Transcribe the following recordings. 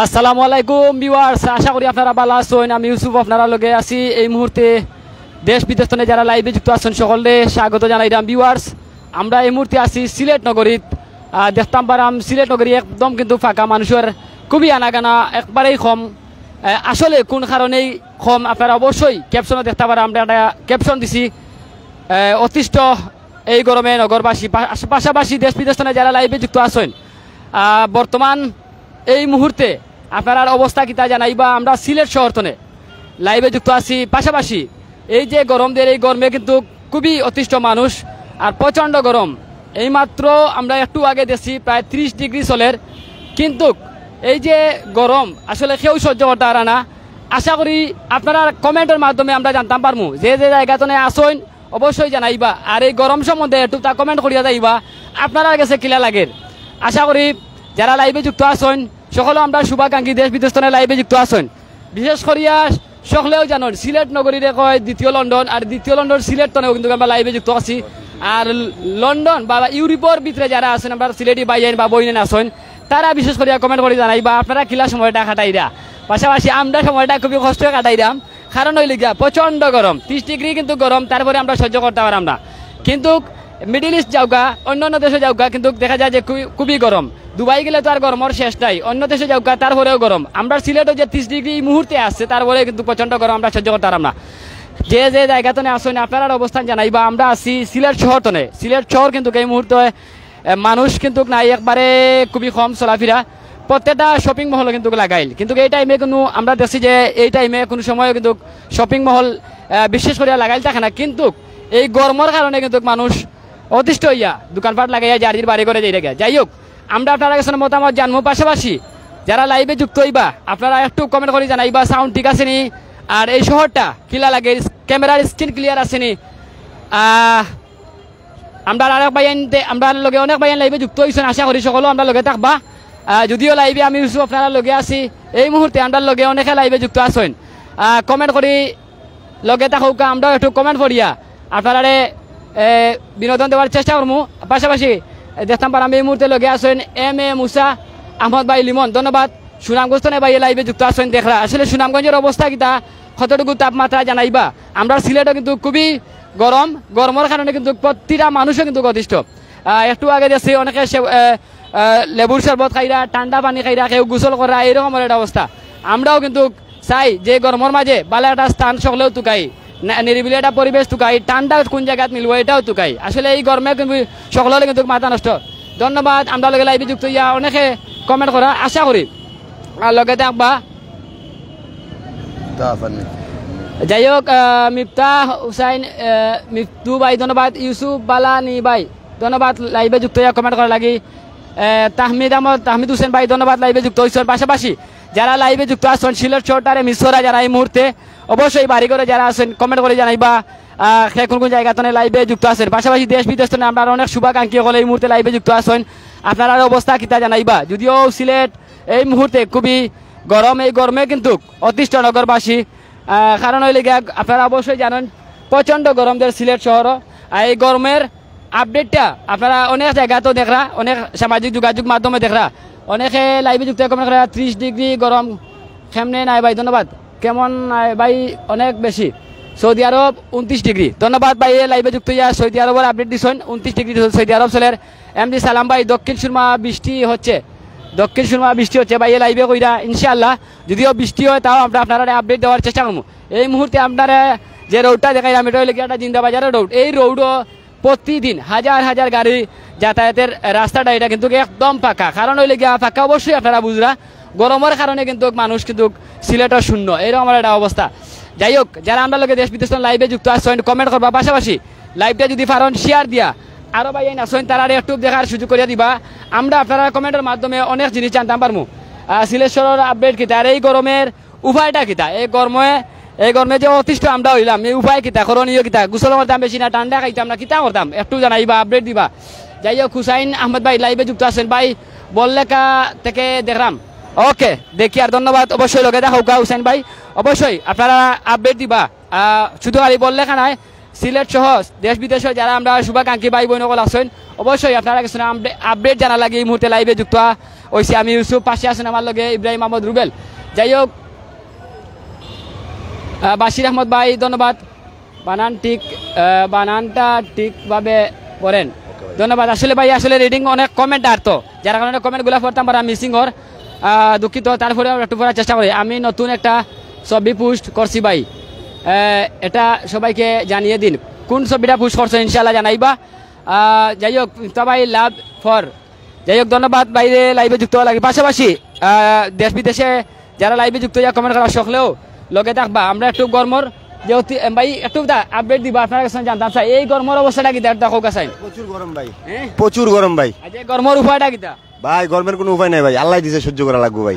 আসসালামু আলাইকুম ভিউয়ার্স আশা করি আপনারা ভালো আছেন আমি ইউসুফ আপনারা লগে আছি এই মুহূর্তে দেশ বিদেশনে যারা লাইভে যুক্ত আছেন সকলে স্বাগত জানাইলাম ভিউয়ার্স আমরা এই মুহূর্তে আছি সিলেট নগরীত দেখতাম পারাম সিলেট নগরী একদম কিন্তু ফাঁকা মানুষের খুবই আনাগানা একবারেই কম আসলে কোন কারণেই কম আপনারা অবশ্যই ক্যাপশনে দেখতে পারেন আমরা একটা ক্যাপশন দিছি অতিষ্ঠ এই গরমে নগরবাসী পাশাপাশি দেশ বিদেশ যারা লাইভে যুক্ত আছেন বর্তমান এই মুহূর্তে আপনার অবস্থা কি তা জানাইবা আমরা সিলেট শহরতনে লাইভে যুক্ত আছি পাশাপাশি এই যে গরম দের এই গরমে কিন্তু খুবই অতিষ্ঠ মানুষ আর প্রচণ্ড গরম এইমাত্র আমরা একটু আগে দেখছি প্রায় ত্রিশ ডিগ্রি চলের কিন্তু এই যে গরম আসলে সেও সহ্য করতে পারে না আশা করি আপনারা কমেন্টের মাধ্যমে আমরা জানতাম পারমু যে যে জায়গাতনে আসইন অবশ্যই জানাইবা আর এই গরম সম্বন্ধে একটু তা কমেন্ট করিয়া যাইবা আপনারা কাছে কিলা লাগে আশা করি যারা লাইভে যুক্ত আসন সকলে আমরা শুভাকাঙ্ক্ষী দেশ বিদেশ লাইভে যুক্ত আসন বিশেষ করিয়া সকলেও জানেন সিলেট নগরীরে কয় দ্বিতীয় লন্ডন আর দ্বিতীয় লন্ডন সিলেট তনেও কিন্তু আমরা লাইভে যুক্ত আছি আর লন্ডন বা ইউরোপের ভিতরে যারা আছেন আমরা সিলেটি বাইন বা বইনেন আসেন তারা বিশেষ করিয়া কমেন্ট করে জানাই বা আপনারা কিলা সময়টা দা পাশাপাশি আমরা সময়টা খুবই কষ্ট দাম কারণ হইলে গিয়া প্রচণ্ড গরম তিরিশ ডিগ্রি কিন্তু গরম তারপরে আমরা সহ্য করতে পারলাম না কিন্তু মিডিল ইস্ট যাওগা অন্য দেশে যাওগা কিন্তু দেখা যায় যে খুবই গরম দুবাই গেলে তো আর গরমের শেষ নাই অন্য দেশে যাওগা তারপরেও গরম আমরা সিলেটও যে ত্রিশ ডিগ্রি মুহূর্তে আসছে তারপরে কিন্তু প্রচণ্ড গরম আমরা সহ্য করতে পারলাম না যে যে জায়গাতে আসুন আপনারা অবস্থান জানাই বা আমরা আছি সিলেট শহরতনে সিলেট শহর কিন্তু এই মুহূর্তে মানুষ কিন্তু নাই একবারে খুবই কম চলাফেরা প্রত্যেকটা শপিং মহল কিন্তু লাগাইল কিন্তু এই টাইমে কোনো আমরা দেখছি যে এই টাইমে কোনো সময় কিন্তু শপিং মহল বিশেষ করে লাগাইল থাকে না কিন্তু এই গরমের কারণে কিন্তু মানুষ অতিষ্ঠ হইয়া দোকানপাট লাগাইয়া জার্জির বাড়ি করে যাই রেখে যাই হোক আমরা আপনারা কাছে মতামত জানবো পাশাপাশি যারা লাইভে যুক্ত হইবা আপনারা একটু কমেন্ট করে জানাইবা সাউন্ড ঠিক আসেনি আর এই শহরটা কিলা লাগে ক্যামেরার স্ক্রিন ক্লিয়ার আসেনি আমরা আরেক এক বাইন আমরা লগে অনেক বাইন লাইভে যুক্ত হয়েছেন আশা করি সকলেও আমরা লগে থাকবা যদিও লাইভে আমি হয়েছো আপনারা লগে আছি এই মুহূর্তে আমরা লগে অনেকে লাইভে যুক্ত আসেন কমেন্ট করি লগে থাকুক আমরা একটু কমেন্ট করিয়া আপনারা বিনোদন দেওয়ার চেষ্টা করবো পাশাপাশি দেখতাম পারাম আমি এই মুহূর্তে লগে আসেন এম এ মুসা আহমদ ভাই লিমন ধন্যবাদ সুনামগঞ্জ থানায় ভাই লাইভে যুক্ত আসেন দেখলা আসলে সুনামগঞ্জের অবস্থা কিতা কতটুকু তাপমাত্রা জানাইবা আমরা সিলেটও কিন্তু খুবই গরম গরমের কারণে কিন্তু প্রতিটা মানুষও কিন্তু গতিষ্ঠ একটু আগে দেখছি অনেকে লেবুর শরবত খাইরা ঠান্ডা পানি খাইরা কেউ গোসল করা এরকম একটা অবস্থা আমরাও কিন্তু চাই যে গরমের মাঝে বালা একটা স্থান সকলেও তুকাই নিরিবিলি এটা পরিবেশ তুকাই ঠান্ডা কোন জায়গাত মিলবো এটাও তুকাই আসলে এই গরমে কিন্তু হলে কিন্তু মাথা নষ্ট ধন্যবাদ আমরা লগে লাইভে যুক্ত ইয়া অনেকে কমেন্ট করা আশা করি আর লগে থাকবা যাই হোক মিফতাহ হুসাইন মিফতু ভাই ধন্যবাদ ইউসুফ বালানি ভাই ধন্যবাদ লাইভে যুক্ত হইয়া কমেন্ট করা লাগি তাহমিদ আহমদ তাহমিদ হুসেন ভাই ধন্যবাদ লাইভে যুক্ত হয়েছেন পাশাপাশি যারা লাইভে যুক্ত আসছেন শিলের শহরটারে মিসরা যারা এই মুহূর্তে অবশ্যই বাড়ি করে যারা আছেন কমেন্ট করে বা সে কোন কোন জায়গাতনে লাইভে যুক্ত আছেন পাশাপাশি দেশ বিদেশ আপনার অনেক শুভাকাঙ্ক্ষী হলে এই মুহূর্তে লাইভে যুক্ত আছেন আপনার অবস্থা কিতা জানাইবা যদিও সিলেট এই মুহূর্তে খুবই গরম এই গরমে কিন্তু অতিষ্ঠ নগরবাসী কারণ হইলে আপনারা অবশ্যই জানেন প্রচণ্ড গরম দের সিলেট শহর আর এই গরমের আপডেটটা আপনারা অনেক জায়গা তো দেখরা অনেক সামাজিক যোগাযোগ মাধ্যমে দেখরা অনেকে লাইভে যুক্ত কমেন্ট করা ত্রিশ ডিগ্রি গরম খেমনে নাই ভাই ধন্যবাদ কেমন ভাই অনেক বেশি সৌদি আরব উনত্রিশ ডিগ্রি ধন্যবাদ ভাই এ লাইভে যুক্ত যা সৌদি আরবের আপডেট দিচ্ছেন উনত্রিশ ডিগ্রি সৌদি আরব সালের এমডি সালাম ভাই দক্ষিণ সুরমা বৃষ্টি হচ্ছে দক্ষিণ সুরমা বৃষ্টি হচ্ছে ভাই এ লাইভে কইরা ইনশাআল্লাহ যদিও বৃষ্টি হয় তাও আমরা আপনারা আপডেট দেওয়ার চেষ্টা করবো এই মুহূর্তে আপনারা যে রোডটা দেখাই আমি একটা জিন্দাবাজারের রোড এই রোডও প্রতিদিন হাজার হাজার গাড়ি যাতায়াতের রাস্তাটা এটা কিন্তু একদম ফাঁকা কারণ ওই লেগে ফাঁকা অবশ্যই আপনারা বুঝরা গরমের কারণে কিন্তু মানুষ কিন্তু সিলেটর শূন্য এরকম আমার একটা অবস্থা যাই হোক যারা আমরা লোকে দেশ বিদেশ লাইভে যুক্ত আসছেন কমেন্ট করবা পাশাপাশি লাইভটা যদি পারেন শেয়ার দিয়া আরো ভাই এই নাচন তারা একটু দেখার সুযোগ করিয়া দিবা আমরা আপনারা কমেন্টের মাধ্যমে অনেক জিনিস জানতাম পারবো সিলেশ্বরের আপডেট কিতা আর এই গরমের উপায়টা কিতা এই গরমে এই গরমে যে অতিষ্ঠ আমরা হইলাম এই উপায় কিতা করণীয় কিতা গুসল করতাম বেশি না ঠান্ডা খাইতাম না কিতা করতাম একটু জানাইবা আপডেট দিবা যাই হোক হুসাইন আহমদ ভাই লাইভে যুক্ত আছেন ভাই বললেখা থেকে দেখলাম ওকে দেখি আর ধন্যবাদ অবশ্যই লোকে দেখা হোকা হুসেন ভাই অবশ্যই আপনারা আপডেট দিবা শুধু আর বললে খানায় সিলেট সহ দেশ বিদেশে যারা আমরা শুভাকাঙ্ক্ষী ভাই বোন আছেন অবশ্যই আপনারা কিছু আপডেট জানা লাগে এই মুহূর্তে লাইভে যুক্ত হয়েছে আমি ইউসুফ পাশে আছেন আমার লগে ইব্রাহিম আহমদ রুবেল যাই হোক বাশির আহমদ ভাই ধন্যবাদ বানান ঠিক বানানটা ঠিকভাবে করেন ধন্যবাদ আসলে ভাই আসলে রিডিং অনেক কমেন্ট আর তো যার কারণে কমেন্টগুলো পড়তাম আমরা মিসিং হর দুঃখিত তারপরে একটু পড়ার চেষ্টা করি আমি নতুন একটা ছবি পোস্ট করছি ভাই এটা সবাইকে জানিয়ে দিন কোন ছবিটা পোস্ট করছো ইনশাল্লাহ জানাইবা যাই হোক ভাই লাভ ফর যাই হোক ধন্যবাদ বাইরে লাইভে যুক্ত হওয়া লাগে পাশাপাশি দেশ বিদেশে যারা লাইভে যুক্ত হইয়া কমেন্ট করা সকলেও লগে থাকবা আমরা একটু গরমর যে ভাই একটু আপডেট দিবা আপনার কাছে জানতাম এই গরমর অবস্থাটা কি দেখো কাছে প্রচুর গরম ভাই হ্যাঁ? প্রচুর গরম ভাই গরমর উপায়টা কিতা ভাই গরমের কোনো উপায় নাই ভাই আল্লাহ দিছে সহ্য করা লাগবে ভাই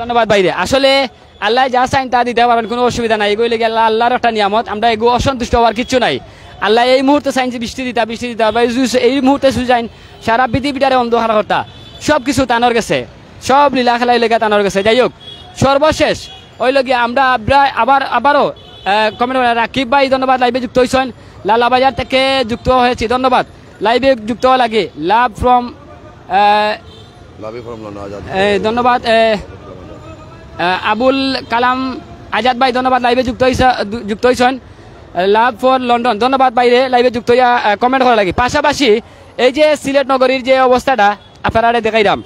ধন্যবাদ ভাই আসলে আল্লাহ যা চাইন তা দিতে পারবেন কোনো অসুবিধা নাই এগুলো আল্লাহ আল্লাহর একটা নিয়ামত আমরা এগুলো অসন্তুষ্ট হওয়ার কিছু নাই আল্লাহ এই মুহূর্তে চাইন যে বৃষ্টি দিতা বৃষ্টি দিতা বা এই মুহূর্তে চাইন সারা পৃথিবীটারে অন্ধকার হতা সব কিছু তানোর গেছে সব লীলা খেলা এলাকা তানোর গেছে যাই হোক সর্বশেষ ওই লগিয়ে আমরা আবার আবারও কমেন্ট রাকিব ভাই ধন্যবাদ লাইভে যুক্ত হয়েছেন লালাবাজার থেকে যুক্ত হয়েছি ধন্যবাদ লাইভে যুক্ত হওয়া লাগে লাভ ফ্রম ধন্যবাদ আবুল কালাম আজাদ ভাই ধন্যবাদ লাইভে যুক্ত হয়েছে যুক্ত হয়েছেন লাভ ফর লন্ডন ধন্যবাদ বাইরে লাইভে যুক্ত হইয়া কমেন্ট করা লাগে পাশাপাশি এই যে সিলেট নগরীর যে অবস্থাটা আপনারা দেখাইলাম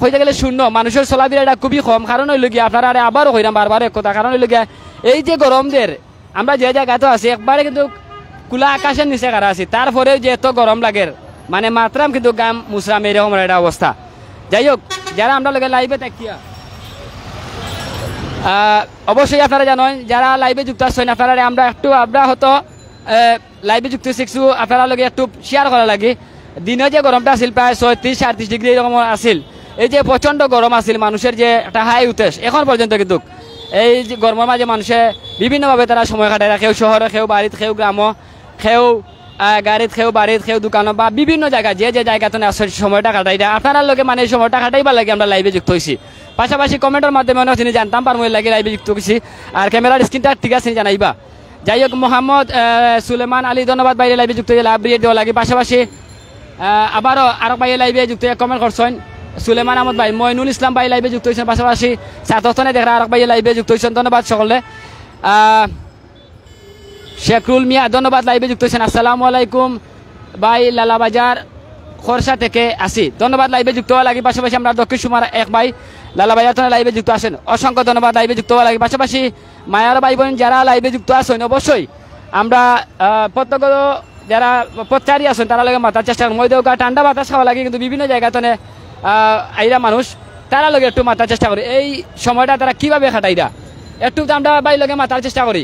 হইতে গেলে শূন্য মানুষের চলাফেরাটা খুবই কম কারণ হইল গিয়ে আপনারা আবারও হইলাম বারবার এক কথা কারণ হইল গিয়া এই যে গরমদের আমরা যে জায়গাতে আছি একবারে কিন্তু কুলা আকাশের নিচে কারা আছি তারপরেও যে এত গরম লাগে মানে মাত্রাম কিন্তু গাম মুসরাম এরকম একটা অবস্থা যাই হোক যারা আমরা লোকের লাইভে তাকিয়া অবশ্যই আপনারা জানেন যারা লাইভে যুক্ত আসছেন আপনারা আমরা একটু আমরা হয়তো লাইভে যুক্ত শিখছু আপনারা লোক একটু শেয়ার করা লাগে দিনে যে গরমটা আছিল প্রায় ছয়ত্রিশ সাঁত্রিশ ডিগ্রি এরকম আছিল এই যে প্রচণ্ড গরম আছিল মানুষের যে একটা হাই উত্তেস এখন পর্যন্ত কিন্তু এই যে গরমের মাঝে মানুষে বিভিন্নভাবে তারা সময় কাটায় কেউ শহরে খেউ বাড়িতে খেউ গ্রাম খেউ গাড়িত খেয়েও বাড়িত খেয়েও দোকানত বা বিভিন্ন জায়গা যে যে মানে আসলে সময়টা কাটাই দেয় আপনারা লগে মানে সময়টা কাটাইবার লাগে আমরা লাইভে যুক্ত হয়েছি পাশাপাশি কমেন্টের মাধ্যমে অনেক জিনিস জানতাম পারবো লাগে লাইভে যুক্ত হয়েছি আর ক্যামেরার স্ক্রিনটা ঠিক আছে জানাইবা যাই হোক মোহাম্মদ সুলেমান আলী ধন্যবাদ বাইরে লাইভে যুক্ত হয়ে লাভ দিয়ে দেওয়া লাগে পাশাপাশি আবারও আরও বাইরে লাইভে যুক্ত হয়ে কমেন্ট করছেন সুলেমান আহমদ ভাই মইনুল ইসলাম ভাই লাইভে যুক্ত হয়েছেন পাশাপাশি ছাত্রনে দেখা আর বাইরে লাইভে যুক্ত হয়েছেন ধন্যবাদ সকলে শেখরুল মিয়া ধন্যবাদ লাইভে যুক্ত হয়েছেন আসসালামু আলাইকুম বাই লালাবাজার খরসা থেকে আসি ধন্যবাদ লাইভে যুক্ত হওয়া লাগে পাশাপাশি আমরা দক্ষিণ সুমার এক ভাই লালাবাজার থেকে লাইভে যুক্ত আছেন অসংখ্য ধন্যবাদ লাইভে যুক্ত হওয়া লাগে পাশাপাশি মায়ার ভাই বোন যারা লাইভে যুক্ত আছেন অবশ্যই আমরা প্রত্যেক যারা পথচারী আছেন তারা লগে মাথার চেষ্টা মই দেওয়া ঠান্ডা বাতাস খাওয়া লাগে কিন্তু বিভিন্ন জায়গাতনে আইরা মানুষ তারা লগে একটু মাথার চেষ্টা করে এই সময়টা তারা কীভাবে খাটাইরা একটু আমরা বাড়ির লগে মাথার চেষ্টা করি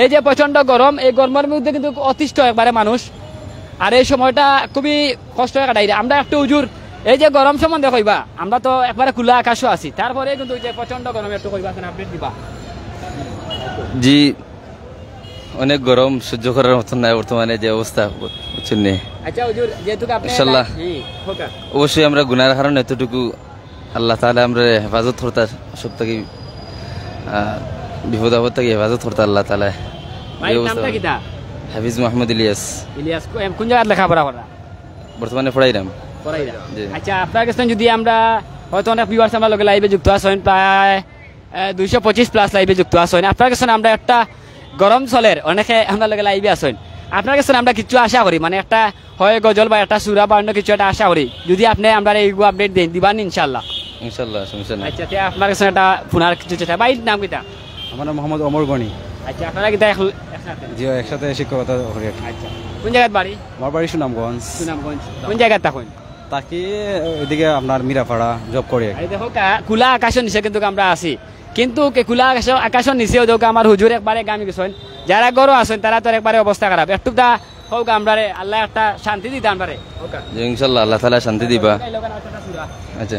এই যে প্রচন্ড গরম এই গরমের মধ্যে কিন্তু অতিষ্ঠ একবারে মানুষ আর এই সময়টা খুবই কষ্ট কাটাই আমরা একটু উজুর এই যে গরম সম্বন্ধে কইবা আমরা তো একবারে খোলা আকাশও আছি তারপরে কিন্তু যে গরম একটু কইবা আপডেট দিবা জি অনেক গরম সহ্য করার মতন নাই বর্তমানে যে অবস্থা আচ্ছা অবশ্যই আমরা গুনার কারণে এতটুকু আল্লাহ তাহলে আমরা হেফাজত করতাম সব থেকে বিপদ আপদ থেকে হেফাজত করতে আল্লাহ তালা হাফিজ মোহাম্মদ ইলিয়াস ইলিয়াস কোন জায়গায় লেখাপড়া করা বর্তমানে পড়াইলাম আচ্ছা আপনার কাছে যদি আমরা হয়তো অনেক ভিউয়ার্স আমরা লোকে লাইভে যুক্ত আসেন প্রায় দুইশো পঁচিশ প্লাস লাইভে যুক্ত আসেন আপনার কাছে আমরা একটা গরম জলের অনেকে আমরা লোকে লাইভে আসেন আপনার কাছে আমরা কিছু আশা করি মানে একটা হয় গজল বা একটা সুরা বা অন্য কিছু একটা আশা করি যদি আপনি আমরা এইগুলো আপডেট দিন দিবান ইনশাল্লাহ ইনশাল্লাহ আচ্ছা আপনার কাছে একটা ফোনার কিছু চেষ্টা বা নাম কিটা আমার নাম মোহাম্মদ অমর গনি আচ্ছা আপনারা কি একসাথে জি একসাথে শিক্ষকতা করি আচ্ছা কোন জায়গায় বাড়ি আমার বাড়ি সুনামগঞ্জ সুনামগঞ্জ কোন জায়গায় তখন তাকে এদিকে আপনার মিরাপাড়া জব করে দেখো খোলা আকাশ নিচে কিন্তু আমরা আছি কিন্তু খোলা আকাশ আকাশের নিচেও দেখো আমার হুজুর একবারে গামি গেছেন যারা গরু আছেন তারা তো একবারে অবস্থা খারাপ একটু দা হোক আমরা আল্লাহ একটা শান্তি দিতে আমরা ইনশাল্লাহ আল্লাহ তালা শান্তি দিবা আচ্ছা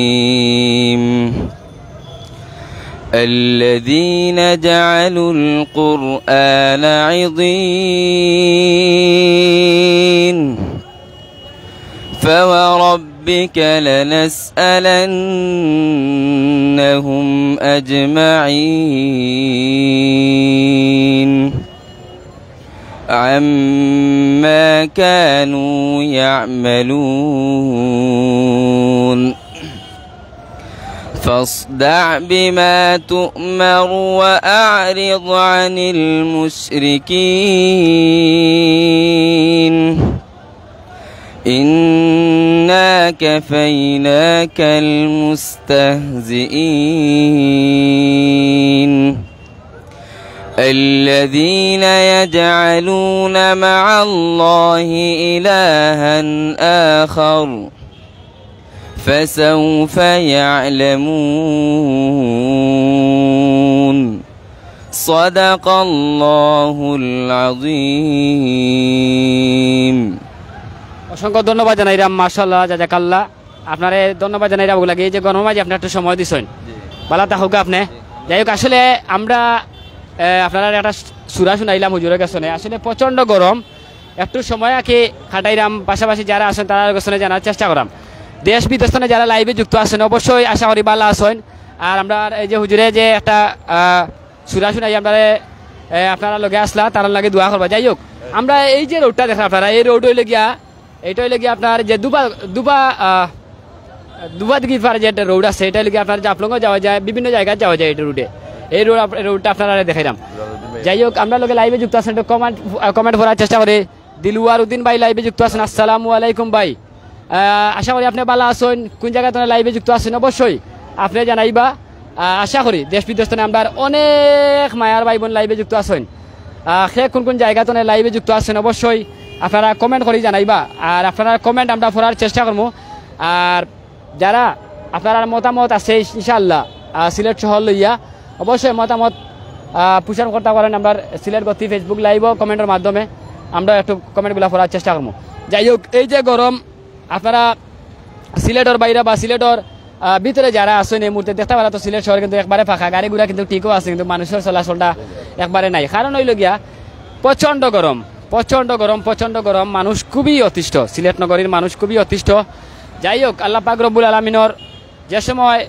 الذين جعلوا القرآن عضين فوربك لنسألنهم أجمعين عما كانوا يعملون فاصدع بما تؤمر وأعرض عن المشركين إنا كفيناك المستهزئين الذين يجعلون مع الله إلها آخر فسوف يعلمون صدق الله العظيم অসংখ্য ধন্যবাদ জানাই রাম মাশাল্লাহ জাজাকাল্লাহ আপনারে ধন্যবাদ জানাই রাম লাগে যে গণমাজি আপনি একটু সময় দিছেন বালা তা হোক আপনি যাই হোক আসলে আমরা আপনারা একটা সুরা শুনাইলাম হুজুরের কাছে আসলে প্রচণ্ড গরম একটু সময় আঁকি খাটাইলাম পাশাপাশি যারা আছেন তারা কাছে জানার চেষ্টা করাম দেশ বিদেশনে যারা লাইভে যুক্ত আছেন অবশ্যই আশা করি ভালো আছেন আর আমরা এই যে হুজুরে যে একটা সুরা শুনাই আমরা আপনারা লগে আসলা তার লাগে দোয়া করবা যাই হোক আমরা এই যে রোডটা দেখেন আপনারা এই রোড হইলে গিয়া এইটা হইলে গিয়া আপনার যে দুবা দুবা দুবার দিকে যে একটা রোড আছে এটা হইলে আপনার জাফলঙ্গ যাওয়া যায় বিভিন্ন জায়গায় যাওয়া যায় এটা রোডে এই রোড রোডটা আপনারা দেখাইলাম যাই হোক আমরা লোকে লাইভে যুক্ত আছেন কমেন্ট কমেন্ট করার চেষ্টা করে দিলুয়ার উদ্দিন ভাই লাইভে যুক্ত আছেন আসসালামু আলাইকুম ভাই আশা করি আপনি ভালো আছেন কোন জায়গায় তোমার লাইভে যুক্ত আছেন অবশ্যই আপনি জানাইবা আশা করি দেশ বিদেশ তো আমরা অনেক মায়ার ভাই বোন লাইভে যুক্ত আছেন সে কোন কোন জায়গা তোমার লাইভে যুক্ত আছেন অবশ্যই আপনারা কমেন্ট করে জানাইবা আর আপনারা কমেন্ট আমরা ফোরার চেষ্টা করবো আর যারা আপনারা মতামত আছে ইনশাল্লাহ সিলেট শহর লইয়া অবশ্যই মতামত পোষণ করতে পারেন আমরা সিলেট গতি ফেসবুক লাইভ কমেন্টের মাধ্যমে আমরা একটু কমেন্টগুলো ফোরার চেষ্টা করবো যাই হোক এই যে গরম আপনারা সিলেটর বাইরে বা সিলেটর ভিতরে যারা আসেন এই মুহূর্তে দেখতে পারা তো সিলেট শহর কিন্তু একবারে ফাঁকা গাড়ি গুড়া কিন্তু ঠিকও আছে কিন্তু মানুষের চলাচলটা একবারে নাই কারণ হইল গিয়া প্রচণ্ড গরম প্রচণ্ড গরম প্রচণ্ড গরম মানুষ খুবই অতিষ্ঠ সিলেট নগরীর মানুষ খুবই অতিষ্ঠ যাই হোক আল্লাহ পাক আলমিনর যে সময়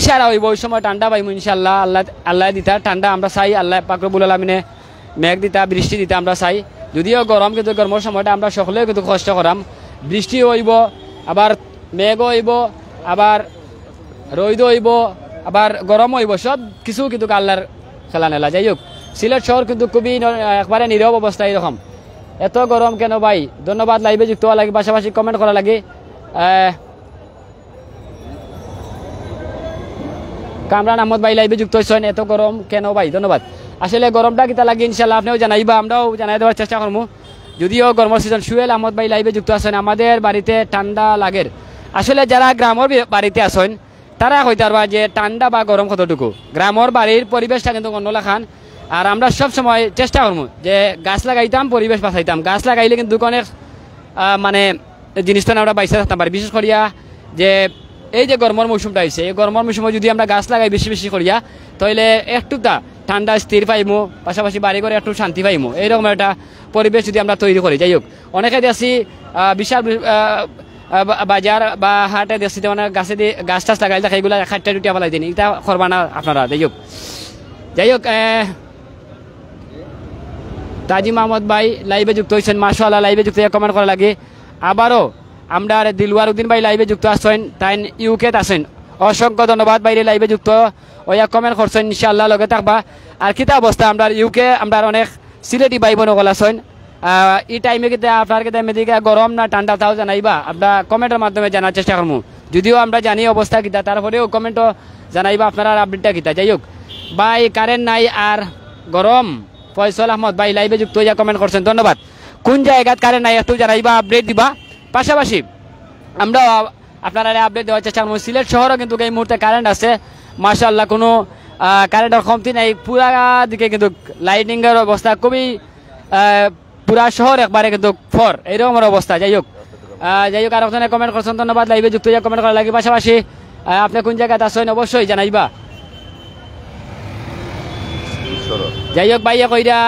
ইশারা হইব ওই সময় ঠান্ডা পাইব ইনশাল্লাহ আল্লাহ আল্লাহ দিতা ঠান্ডা আমরা চাই আল্লাহ পাক রব্বুল আলমিনে মেঘ দিতা বৃষ্টি দিতা আমরা চাই যদিও গরম কিন্তু গরমের সময়টা আমরা সকলেও কিন্তু কষ্ট করাম বৃষ্টি হইব আবার মেঘ হইব আবার রৈদ হইব আবার গরম হইব সব কিছু কিন্তু আল্লাহর খেলা নেলা যাই হোক সিলেট শহর কিন্তু খুবই একবারে নীরব অবস্থা এরকম এত গরম কেন ভাই ধন্যবাদ লাইভে যুক্ত হওয়া লাগে পাশাপাশি কমেন্ট করা লাগে কামরান আহমদ ভাই লাইভে যুক্ত হয়েছেন এত গরম কেন ভাই ধন্যবাদ আসলে গরমটা কিতা লাগে ইনশাল্লাহ আপনিও জানাইবা আমরাও জানাই দেওয়ার চেষ্টা করবো যদিও গরমের সিজন সুয়েল আহমদ ভাই লাইভে যুক্ত আছেন আমাদের বাড়িতে ঠান্ডা লাগের আসলে যারা গ্রামের বাড়িতে আছেন তারা হইতে পারবা যে ঠান্ডা বা গরম কতটুকু গ্রামের বাড়ির পরিবেশটা কিন্তু অন্যলা খান আর আমরা সব সময় চেষ্টা করবো যে গাছ লাগাইতাম পরিবেশ বাঁচাইতাম গাছ লাগাইলে কিন্তু অনেক মানে জিনিসটা আমরা বাইসে থাকতাম পারি বিশেষ করিয়া যে এই যে গরমের মৌসুমটা হয়েছে এই গরমের মৌসুমে যদি আমরা গাছ লাগাই বেশি বেশি করিয়া তাহলে একটু তা ঠান্ডা স্থির পাইমো পাশাপাশি বাড়ি করে একটু শান্তি পাইমো এইরকম একটা পরিবেশ যদি আমরা তৈরি করি যাই হোক অনেকে দেখছি বিশাল বাজার বা হাটে দেখছি মানে গাছে দিয়ে গাছ টাছ থাকে এগুলো খাট্টা টুটিয়া পেলাই দিন এটা করবা না আপনারা যাই হোক যাই হোক তাজি মাহমদ ভাই লাইভে যুক্ত হয়েছেন মাসাল্লাহ লাইভে যুক্ত কমেন্ট করা লাগে আবারও আমরা দিলওয়ার উদ্দিন ভাই লাইভে যুক্ত আসছেন তাই ইউকেত আছেন অসংখ্য ধন্যবাদ বাইরে লাইভে যুক্ত ওয়া কমেন্ট করছেন ইনশাআল্লাহ লগে থাকবা আর কিতা অবস্থা আমরা ইউকে আমরা অনেক সিলেটি বাই বনগল আছেন ই টাইমে কিন্তু আপনার কিন্তু এদিকে গরম না ঠান্ডা তাও জানাইবা আপনার কমেন্টের মাধ্যমে জানার চেষ্টা করবো যদিও আমরা জানি অবস্থা কিতা তারপরেও কমেন্টও জানাইবা আপনারা আপডেটটা কিতা যাই হোক ভাই কারেন্ট নাই আর গরম ফয়সল আহমদ ভাই লাইভে যুক্ত যা কমেন্ট করছেন ধন্যবাদ কোন জায়গাত কারেন্ট নাই একটু জানাইবা আপডেট দিবা পাশাপাশি আমরা আপনারা আপডেট দেওয়ার চেষ্টা করবো সিলেট শহরও কিন্তু এই মুহূর্তে কারেন্ট আছে মার্শাল্লাহ কোনো কারেন্টের কমতি নেই পুরা দিকে কিন্তু লাইটিংয়ের অবস্থা খুবই পুরা শহর একবারে কিন্তু ফর এইরকম অবস্থা যাই হোক যাই হোক আর ওখানে কমেন্ট করছেন ধন্যবাদ লাইভে যুক্ত হয়ে কমেন্ট করা লাগে পাশাপাশি আপনি কোন জায়গায় আসছেন অবশ্যই জানাইবা যাই হোক ভাইয়া কইরা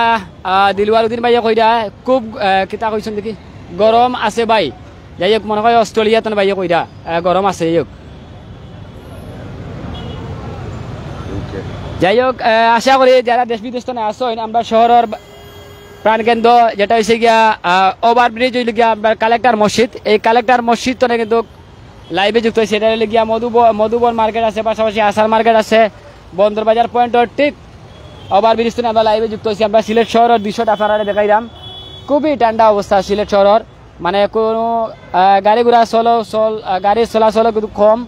দিলওয়ার উদ্দিন ভাইয়া কইরা খুব কিতা কইছেন দেখি গরম আছে ভাই যাই হোক মনে হয় অস্ট্রেলিয়া তেন ভাইয়া কইরা গরম আছে যাই হোক যাই হোক আশা করি যারা দেশ বিদেশ তো আছো আমরা শহরের প্রাণকেন্দ্র যেটা হয়েছে গিয়া ওভার ব্রিজ হইল গিয়া আমরা কালেক্টার মসজিদ এই কালেক্টার মসজিদ তো কিন্তু লাইভে যুক্ত হয়েছে এটা হইলে গিয়া মধুব মধুবন মার্কেট আছে পাশাপাশি আসার মার্কেট আছে বন্দরবাজার পয়েন্টর ঠিক ওভার ব্রিজ তো আমরা লাইভে যুক্ত হয়েছি আমরা সিলেট শহরের দৃশ্যটা আপনারা দেখাইলাম খুবই ঠান্ডা অবস্থা সিলেট শহরের মানে কোনো গাড়ি ঘোড়া চল চল গাড়ি চলাচল কিন্তু কম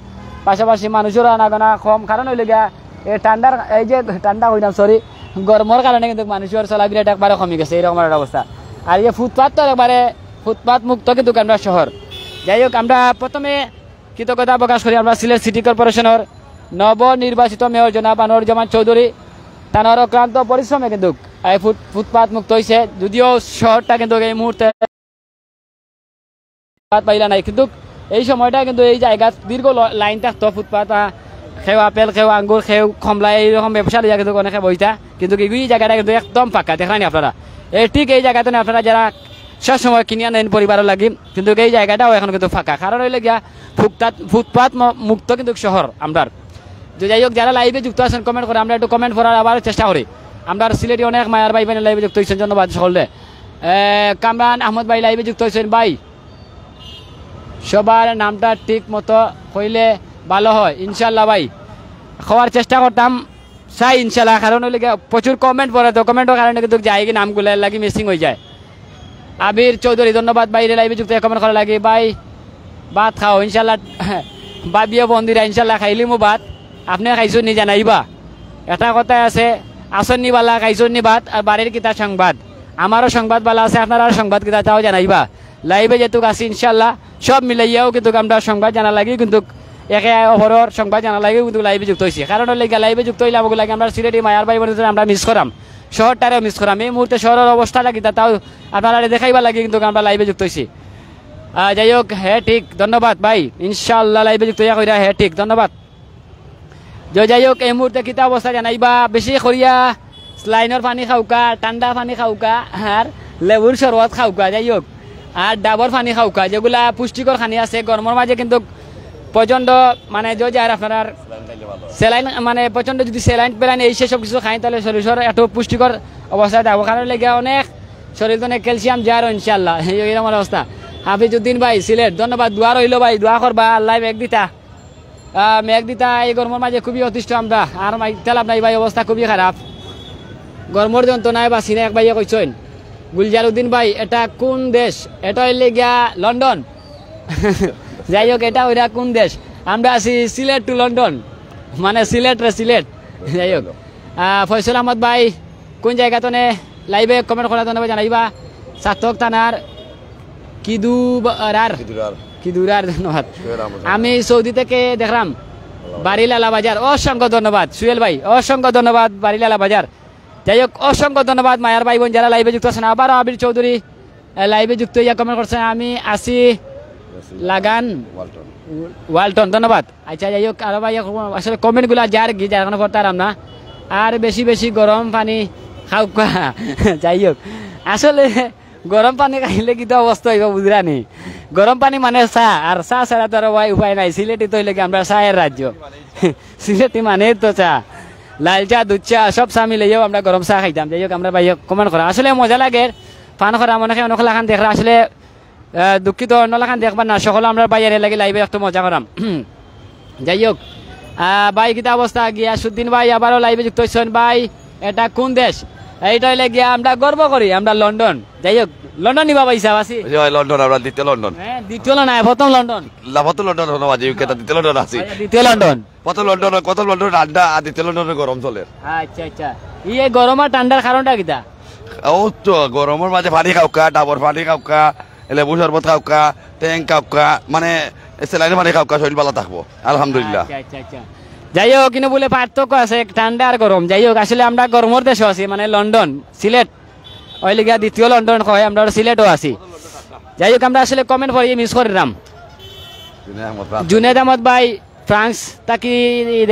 পাশাপাশি মানুষের আনাগোনা কম কারণ হইলে গিয়া এই ঠান্ডার এই যে ঠান্ডা হইলাম সরি গরমের কারণে কিন্তু মানুষের বিরাট একবারে কমে গেছে এরকম একটা অবস্থা আর এই ফুটপাথ তো একবারে ফুটপাথ মুক্ত কিন্তু আমরা শহর যাই হোক আমরা প্রথমে কৃতজ্ঞতা প্রকাশ করি আমরা সিলেট সিটি কর্পোরেশনের নবনির্বাচিত মেয়র জনাব জমান চৌধুরী তানোর অক্লান্ত পরিশ্রমে কিন্তু এই ফুটপাথ মুক্ত হয়েছে যদিও শহরটা কিন্তু এই মুহূর্তে পাইলা নাই কিন্তু এই সময়টা কিন্তু এই জায়গা দীর্ঘ লাইন থাকতো ফুটপাত খেউ আপেল খেউ আঙ্গুর খেউ কমলা এইরকম ব্যবসা লিয়া কিন্তু অনেকে বইতা কিন্তু এই জায়গাটা কিন্তু একদম পাকা দেখা নি আপনারা এই ঠিক এই জায়গাতে আপনারা যারা সব সময় কিনিয়া নেন পরিবার লাগি কিন্তু এই জায়গাটাও এখন কিন্তু ফাঁকা কারণ হইলে গিয়া ফুটপাত ফুটপাত মুক্ত কিন্তু শহর আমরার যে যাই হোক যারা লাইভে যুক্ত আছেন কমেন্ট করে আমরা একটু কমেন্ট করার আবার চেষ্টা করি আমরা সিলেটি অনেক মায়ার ভাই লাইভে যুক্ত হয়েছেন ধন্যবাদ সকলে কামরান আহমদ ভাই লাইভে যুক্ত হয়েছেন ভাই সবার নামটা ঠিক মতো হইলে ভালো হয় ইনশাল্লাহ ভাই খাওয়ার চেষ্টা করতাম চাই ইনশাল্লাহ কারণ হইলে প্রচুর কমেন্ট পড়ে তো কমেন্টের কারণে কিন্তু যাই কি নামগুলো লাগি মিসিং হয়ে যায় আবির চৌধুরী ধন্যবাদ রে লাইভে যুক্ত কমেন্ট করা লাগে ভাই ভাত খাও ইনশাল্লাহ বাবিয়া বন্দিরা ইনশাল্লাহ খাইলি মো ভাত আপনি খাইছো নি জানাইবা এটা কথা আছে নিবালা খাইছো নি ভাত আর বাড়ির কিতা সংবাদ আমারও সংবাদ বালা আছে আপনারও সংবাদ কিতা তাও জানাইবা লাইভে যেহেতু আছে ইনশাল্লাহ সব মিলাইয়াও কিন্তু আমরা সংবাদ জানা লাগে কিন্তু একে অপরের সংবাদ জানা লাগে কিন্তু লাইভে যুক্ত হয়েছে কারণ লাগে লাইভে যুক্ত হইলে আমাকে লাগে আমরা সিলেটি মায়ার বাই বন্ধু আমরা মিস করাম শহরটারেও মিস করাম এই মুহূর্তে শহরের অবস্থা লাগি তাও আপনারা দেখাইবার লাগে কিন্তু আমরা লাইভে যুক্ত হয়েছি যাই হোক হ্যাঁ ঠিক ধন্যবাদ ভাই ইনশাল্লাহ লাইভে যুক্ত হইয়া কইরা হ্যাঁ ঠিক ধন্যবাদ যাই হোক এই মুহূর্তে কিতা অবস্থা জানাইবা বেশি করিয়া লাইনের পানি খাওকা ঠান্ডা পানি খাওকা আর লেবুর সরবত খাওকা যাই হোক আর ডাবর পানি খাওকা যেগুলা পুষ্টিকর খানি আছে গরমের মাঝে কিন্তু প্রচন্ড মানে যে যায় আপনার সেলাইন মানে প্রচন্ড যদি সেলাইন পেলাইন এই সব কিছু খাই তাহলে শরীর এত পুষ্টিকর অবস্থায় ডাবর খানোর লেগে অনেক শরীর অনেক ক্যালসিয়াম যার ইনশাল্লাহ আমার অবস্থা হাফিজুদ্দিন ভাই সিলেট ধন্যবাদ দোয়া রইল ভাই দোয়া করবা আল্লাহ মেঘ দিতা মেঘ দিতা এই গরমের মাঝে খুবই অতিষ্ঠ আমরা আর মাইক তেলাপ নাই ভাই অবস্থা খুবই খারাপ গরমের নাই বা সিনে এক ভাইয়া কইছেন গুলজার উদ্দিন ভাই এটা কোন দেশ এটা হইলে গিয়া লন্ডন যাই হোক এটা ওইটা কোন দেশ আমরা আছি সিলেট টু লন্ডন মানে সিলেট রে সিলেট যাই হোক ফয়সুল আহমদ ভাই কোন জায়গা তো লাইভে কমেন্ট করা ধন্যবাদ জানাইবা সার্থক থানার কিদুরার কিদুরার ধন্যবাদ আমি সৌদি থেকে দেখলাম বাড়ি লালা বাজার অসংখ্য ধন্যবাদ সুয়েল ভাই অসংখ্য ধন্যবাদ বাড়ি লালা বাজার যাই হোক অসংখ্য ধন্যবাদ মায়ার ভাই বোন যারা লাইভে যুক্ত আছেন আবার আবির চৌধুরী লাইভে যুক্ত ইয়া কমেন্ট করছেন আমি আসি লাগান ওয়ালটন ধন্যবাদ আচ্ছা যাই হোক আরো ভাই আসলে কমেন্টগুলো যার কি যার কোনো করতে না আর বেশি বেশি গরম পানি খাও যাই হোক আসলে গরম পানি খাইলে কি তো অবস্থা হইব বুঝরানি গরম পানি মানে চা আর চা ছাড়া তো আর উপায় নাই সিলেটি তো হইলে আমরা চায়ের রাজ্য সিলেটি মানে তো চা লাল চা দুধ চা সব চা মিলে যাও আমরা গরম চা খাইতাম যাই হোক আমরা ভাই কমান করা আসলে মজা লাগে ফান করা মনে হয় অনুকলা খান দেখা আসলে দুঃখিত অন্যলা খান দেখবার না সকল আমরা বাইরে লাগে লাইভে একটু মজা করাম যাই হোক ভাই কিতা অবস্থা সুদ্দিন ভাই আবারও লাইভে যুক্ত হয়েছেন ভাই এটা কোন দেশ এইটা হইলে আমরা গর্ব করি আমরা লন্ডন যাই হোক লন্ডন নিবা পাইছা আছি লন্ডন আমরা দ্বিতীয় লন্ডন হ্যাঁ দ্বিতীয় না হ্যাঁ, প্রথম লন্ডন প্রথম লন্ডন হলো মাঝে ইউকেটা দ্বিতীয় লন্ডন আছি আচ্ছা, দ্বিতীয় লন্ডন প্রথম লন্ডন প্রথম লন্ডন ঠান্ডা আর দ্বিতীয় লন্ডনের গরম চলে আচ্ছা আচ্ছা ই গরম আর ঠান্ডার কারণটা কিটা ও তো গরমের মাঝে পানি খাওকা ডাবর পানি খাওকা খাওকা খাওকা মানে সেলাইনের পানি খাওকা শরীর ভালো থাকবো আলহামদুলিল্লাহ আচ্ছা আচ্ছা, আচ্ছা। যাই হোক কিন্তু বলে পার্থক্য আছে ঠান্ডা আর গরম যাই হোক আসলে আমরা গরমের দেশও আছি মানে লন্ডন সিলেট ওই লিগা দ্বিতীয় লন্ডন কয় আমরা সিলেটও আছি যাই হোক আমরা আসলে কমেন্ট করি মিস করলাম জুনেদ আহমদ ভাই ফ্রান্স তাকি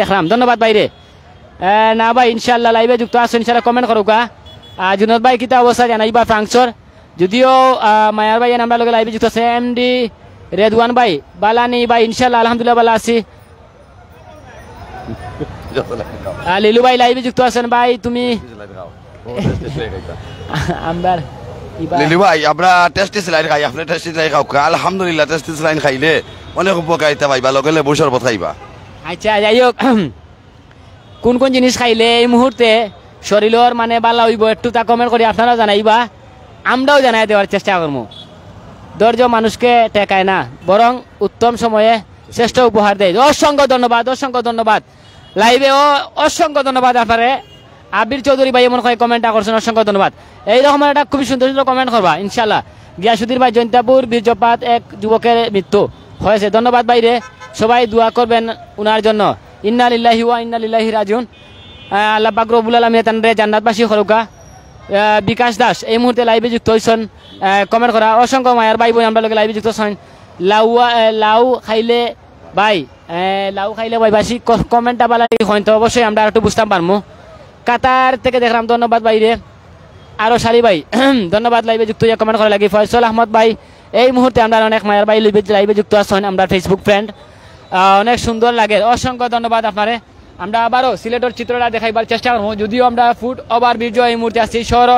দেখলাম ধন্যবাদ বাইরে না ভাই ইনশাল্লাহ লাইভে যুক্ত আছো ইনশাল্লাহ কমেন্ট করো কা জুনেদ ভাই কিতা অবস্থা জানাইবা ফ্রান্সর যদিও মায়ার ভাই আমরা লোক লাইভে যুক্ত আছে এম ডি রেদওয়ান ভাই বালানি ভাই ইনশাল্লাহ আলহামদুলিল্লাহ বালা আছি লিলু ভাই লাইভে যুক্ত আছেন ভাই তুমি আমার লিলু আমরা টেস্টিস লাইন খাই আপনি টেস্টিস লাইন খাও আলহামদুলিল্লাহ টেস্টিস লাইন খাইলে অনেক উপকারিতা পাইবা লগে লেবু শরবত খাইবা আচ্ছা যাই হোক কোন কোন জিনিস খাইলে এই মুহূর্তে শরীরের মানে বালা হইব একটু তা কমেন্ট করে আপনারাও জানাইবা আমরাও জানাই দেওয়ার চেষ্টা করবো ধৈর্য মানুষকে টেকায় না বরং উত্তম সময়ে শ্রেষ্ঠ উপহার দেয় অসংখ্য ধন্যবাদ অসংখ্য ধন্যবাদ লাইভে ও অসংখ্য ধন্যবাদ আপনারে আবির চৌধুরী ভাই এমন হয় কমেন্ট আকর্ষণ অসংখ্য ধন্যবাদ এইরকম একটা খুবই সুন্দর সুন্দর কমেন্ট করবা ইনশাল্লাহ গিয়াসুদ্দিন ভাই জৈন্তাপুর বীরজপাত এক যুবকের মৃত্যু হয়েছে ধন্যবাদ বাইরে সবাই দোয়া করবেন উনার জন্য ইন্না লিল্লাহি ওয়া ইন্না লিল্লাহি রাজুন আল্লাহ পাক রবুল আলমিয়া জান্নাতবাসী হরুকা বিকাশ দাস এই মুহূর্তে লাইভে যুক্ত হয়েছেন কমেন্ট করা অসংখ্য মায়ার ভাই বোন আমরা লাইভে যুক্ত হয়েছেন লাউ লাউ খাইলে ভাই লাউ খাইলে ভাই ভাই কমেন্টটা ভালো হয়তো অবশ্যই আমরা একটু বুঝতাম পারমু কাতার থেকে দেখলাম ধন্যবাদ বাইরে আরও সারি ভাই ধন্যবাদ লাইভে যুক্ত হয়ে কমেন্ট করা লাগি ফয়সল আহমদ ভাই এই মুহূর্তে আমরা অনেক মায়ের ভাই লাইভে যুক্ত আসছেন আমরা ফেসবুক ফ্রেন্ড অনেক সুন্দর লাগে অসংখ্য ধন্যবাদ আপনারে আমরা আবারও সিলেটের চিত্রটা দেখাইবার চেষ্টা করবো যদিও আমরা ফুড ওভার ব্রিজ এই মুহূর্তে আসছি শহর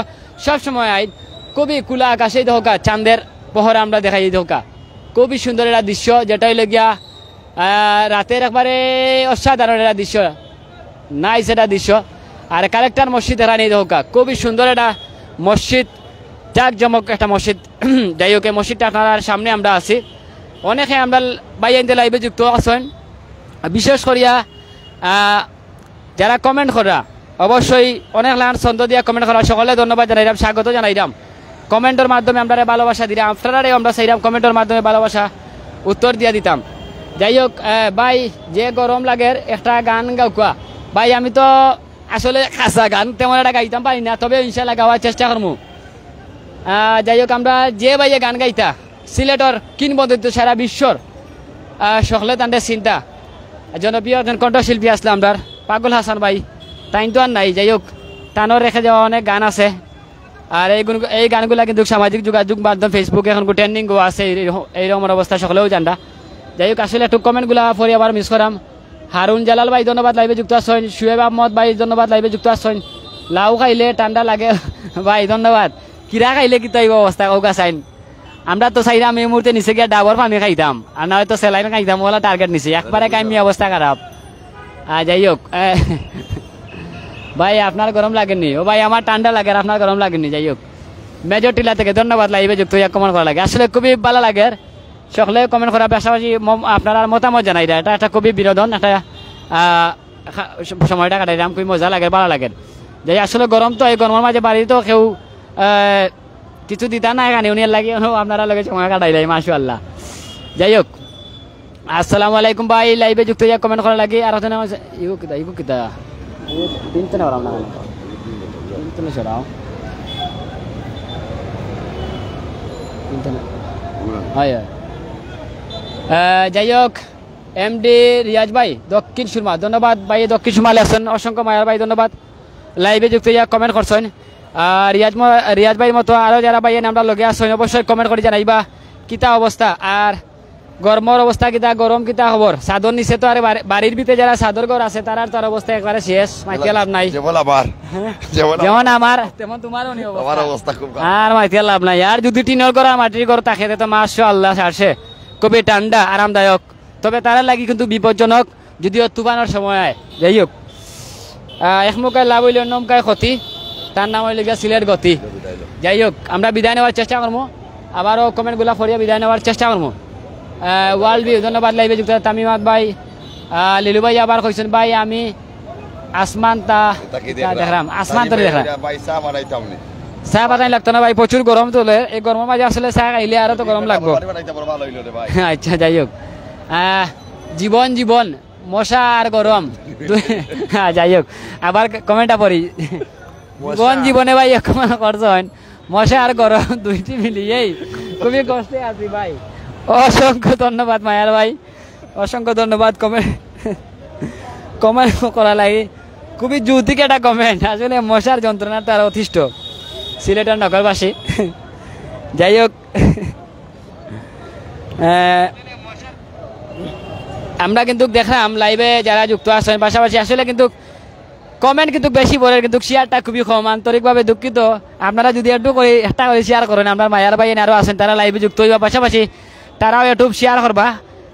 সবসময় আইন কবি কুলা আকাশেই ধোকা চাঁদের পহর আমরা দেখাই ধোকা খুবই সুন্দর একটা দৃশ্য যেটাই লেগিয়া গিয়া রাতের একবারে অসাধারণ এটা দৃশ্য নাইস এটা দৃশ্য আর কালেক্টার মসজিদ এরা নিয়ে হোক খুবই সুন্দর এটা মসজিদ জাকজমক একটা মসজিদ যাই হোক এই মসজিদটা আপনার সামনে আমরা আছি অনেকে আমরা বাইয়ানতে লাইভে যুক্ত আছেন বিশেষ করিয়া যারা কমেন্ট করা অবশ্যই অনেক লাইন ছন্দ দিয়া কমেন্ট করা সকলে ধন্যবাদ জানাই দাম স্বাগত দাম কমেন্টের মাধ্যমে আমরা ভালোবাসা দিলাম আপনারা আমরা সেইরাম কমেন্টের মাধ্যমে ভালোবাসা উত্তর দিয়া দিতাম যাই হোক ভাই যে গরম লাগে একটা গান গাওকা ভাই আমি তো আসলে খাসা গান তেমন একটা গাইতাম পারি না তবে ইনশাল্লাহ গাওয়ার চেষ্টা করবো যাই হোক আমরা যে ভাইয়ে গান গাইতা সিলেটর কিনবদিত সারা বিশ্বর সকলে তাদের চিন্তা জনপ্রিয় একজন কণ্ঠশিল্পী আসলে আমরা পাগল হাসান ভাই তাই তো আর নাই যাই হোক টানোর রেখে যাওয়া অনেক গান আছে আর এই গুণ এই গানগুলা কিন্তু সামাজিক যোগাযোগ মাধ্যম ফেসবুকে এখন ট্রেন্ডিং আছে এইরকম অবস্থা সকলেও জানা যাই হোক আসলে একটু কমেন্টগুলো পরে আবার মিস করাম হারুন জালাল ভাই ধন্যবাদ লাইভে যুক্ত আসছেন শুয়েব আহমদ ভাই ধন্যবাদ লাইভে যুক্ত আসছেন লাউ খাইলে ঠান্ডা লাগে ভাই ধন্যবাদ কিরা খাইলে কি তাই অবস্থা কৌকা চাইন আমরা তো চাইলাম এই মুহূর্তে নিচে গিয়ে ডাবর পানি খাইতাম আর না হয়তো সেলাইন খাইতাম ওলা টার্গেট নিচে একবারে কামি অবস্থা খারাপ যাই হোক ভাই আপনার গরম লাগেনি ও ভাই আমার ঠান্ডা লাগে আপনার গরম লাগেনি যাই হোক মেজর টিলা থেকে ধন্যবাদ লাইভে যুক্ত হয়ে কমন করা লাগে আসলে খুবই ভালো লাগে সকলে কমেন্ট করার পাশাপাশি আপনারা মতামত জানাই এটা একটা খুবই বিনোদন একটা সময়টা কাটাই দাম খুবই মজা লাগে ভালো লাগে যে আসলে গরম তো এই গরমের মাঝে তো কেউ কিছু দিতা না এখানে উনিয়ার লাগে আপনারা লগে সময় দেয় মাসু আল্লাহ যাই হোক আসসালামু আলাইকুম ভাই লাইভে যুক্ত যা কমেন্ট করা লাগে আর ওখানে ইগো কিতা ইগো কিতা তিনটে না তিনটে সরাও তিনটে না হয় হয় যাই হোক এমডি রিয়াজ ভাই দক্ষিণ সুরমা ধন্যবাদ ভাই দক্ষিণ সুরমা লেখছেন অসংখ্য মায়ার ভাই ধন্যবাদ লাইভে যুক্ত ইয়া কমেন্ট করছেন রিয়াজ রিয়াজ ভাইয়ের মতো আরও যারা ভাই নামটা লগে আসছেন অবশ্যই কমেন্ট করে জানাইবা কিতা অবস্থা আর গরমর অবস্থা কিতা গরম কিতা খবর সাদর নিচে তো আর বাড়ির ভিতরে যারা সাদর ঘর আছে তারা তার অবস্থা একবারে শেষ মাইতে লাভ নাই যেমন আমার তেমন তোমার অবস্থা আর মাইতে লাভ নাই আর যদি টিনের ঘর আর মাটির ঘর তাকে তো মাসো আল্লাহ আসে খুবই ঠান্ডা আরামদায়ক তবে তারা লাগি কিন্তু বিপজ্জনক যদিও তুফানোর সময় আয় যাই হোক একমুখায় লাভ হইল নমকায় ক্ষতি তার নাম হইল গিয়া সিলেট গতি যাই হোক আমরা বিদায় নেওয়ার চেষ্টা করবো আবারও কমেন্টগুলো ফরিয়া বিদায় নেওয়ার চেষ্টা করবো ওয়ার্ল্ড ভিউ ধন্যবাদ লাইভে যুক্ত তামিমাত ভাই লিলু ভাই আবার কইছেন ভাই আমি আসমান তা দেখলাম আসমান তো দেখলাম চা বাদাই লাগতো না ভাই প্রচুর গরম তোলে এই গরমের মাঝে আসলে চাহ খাইলে আরো তো গরম লাগবো আচ্ছা যাই হোক জীবন জীবন মশা আর গরম যাই হোক আবার কমেন্টটা পড়ি জীবন জীবনে ভাই করছেন মশা আর গরম দুইটি মিলিয়েই খুবই কষ্টে আছি ভাই অসংখ্য ধন্যবাদ মায়ার ভাই অসংখ্য ধন্যবাদ কমেন্ট কমেন্ট করা লাগে খুবই যৌতিক একটা কমেন্ট আসলে মশার যন্ত্রণা তার অতিষ্ঠ সিলেটের নগরবাসী যাই হোক আমরা কিন্তু দেখলাম লাইভে যারা যুক্ত আছেন পাশাপাশি আসলে কিন্তু কমেন্ট কিন্তু বেশি বলেন কিন্তু শেয়ারটা খুবই কম আন্তরিকভাবে দুঃখিত আপনারা যদি একটু করে একটা করে শেয়ার করেন আপনার মায়ার ভাই আরও আছেন তারা লাইভে যুক্ত হইবা পাশাপাশি তারাও ইউটিউব শেয়ার করবা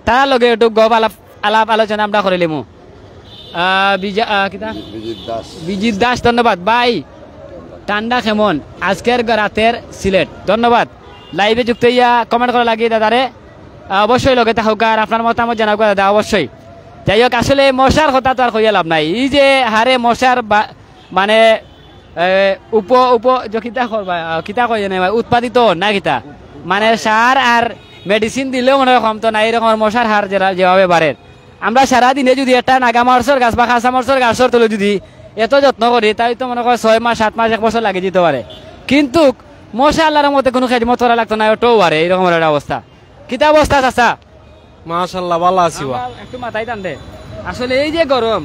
তারা লগে ইউটিউব গপ আলাপ আলাপ আলোচনা আমরা করে নিমু বিজা দাস বিজিৎ দাস ধন্যবাদ বাই ঠান্ডা খেমন আজকের রাতের সিলেট ধন্যবাদ লাইভে যুক্ত ইয়া কমেন্ট করা লাগে দাদারে অবশ্যই লগে থাকুক আর আপনার মতামত জানাবো দাদা অবশ্যই যাই হোক আসলে মশার কথা তো আর কইয়া লাভ নাই এই যে হারে মশার মানে উপ উপ কিতা কিতা কই নাই উৎপাদিত না কিতা মানে সার আর মেডিসিন দিলেও মনে হয় তো না এরকম মশার হার যেভাবে বাড়ে আমরা সারাদিনে যদি একটা নাগামরসর গাছ বা খাসামরসর গাছর তুলে যদি এত যত্ন করি তাই তো মনে করো ছয় মাস সাত মাস এক বছর লাগিয়ে দিতে পারে কিন্তু মশা আল্লাহর মতে কোনো খেজমত মতো লাগতো না ওটাও পারে এরকম একটা অবস্থা কিতা অবস্থা চাষা মাশাল্লাহ ভালো আছি একটু মাথায় টান দে আসলে এই যে গরম